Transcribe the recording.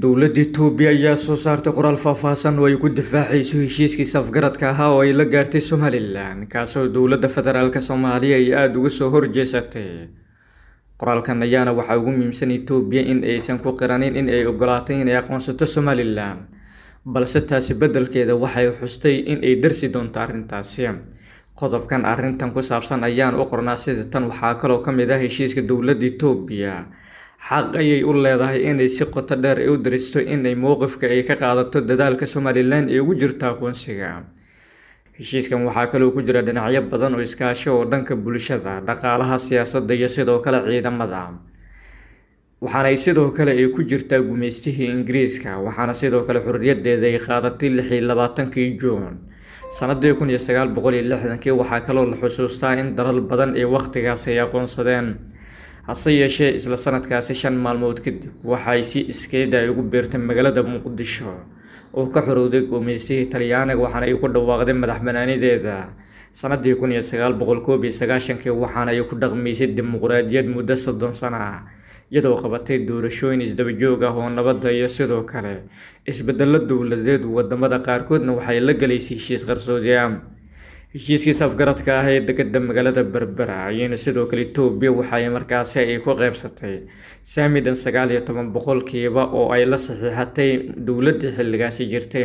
dowladda itoobiya ayaa soo saartay qoraal faahfaahsan oo ay ku difaacayso heshiiskii safgaradka ahaa oo ay la gaartay somalilan kaasoo dowladda federaalk soomaaliya ay aada uga soo horjeesatay qoraalkan ayaana waxaa ugu muhiimsan itoobiya in aysan ku qiranin in ay ogolaatay inay aqoonsato somalilan balse taasi beddelkeeda waxay xustay in ay darsi doonto arrintaasi qodobkan arrintan ku saabsan ayaan u qornaa sida tan waxaa kaloo ka mid ah heshiiska dowladda itoobiya xaq ayay u leedahay inay si qoto dheer u daristo inay mowqifka ay ka qaadato dadaalka somalilan ee ugu jirta aqoonsiga heshiiskan waxaa kaloo ku jira dhinacyo badan oo iskaashi oo dhanka bulshada dhaqaalaha siyaasadda iyo sidoo kale ciidamada waxaanay sidoo kale ay ku jirtaa gumaystihii ingiriiska waxaana sidoo kale xorriyaddeeda ay qaadatay lix labaatankii juun sanadii kun iyo sagaal boqol iyo lixdankii waxaa kaloo la xusuustaa in dalal badan ay wakhtigaas ay aqoonsadeen hase yeeshee isla sanadkaasi shan maalmood kadib waxay si iskeeda ay ugu beertay magaalada muqdisho oo ka xorowday gumeystihii talyaaniga waxaana ay ku dhawaaqday madaxbanaanideeda sannadii kun iyo sagaal boqol koob iyo sagaashankii waxaana ay ku dhaqmaysay dimuqraadiyad muddo soddon sano ah iyadoo qabatay doorashooyin isdabajoog ah oo nabadda iyo sidoo kale isbedello dowladeed wadamada qaarkoodna waxay la gelaysay heshiis qarsoodiyaan heshiiskii safgaradka ah ee degada magaalada berbera ayayna sidoo kale etoobiya waxaay markaasi ay ku qaybsatay saamidan sagaal iyo toban boqolkiiba oo ay la saxiixatay dowladda xilligaasi jirtay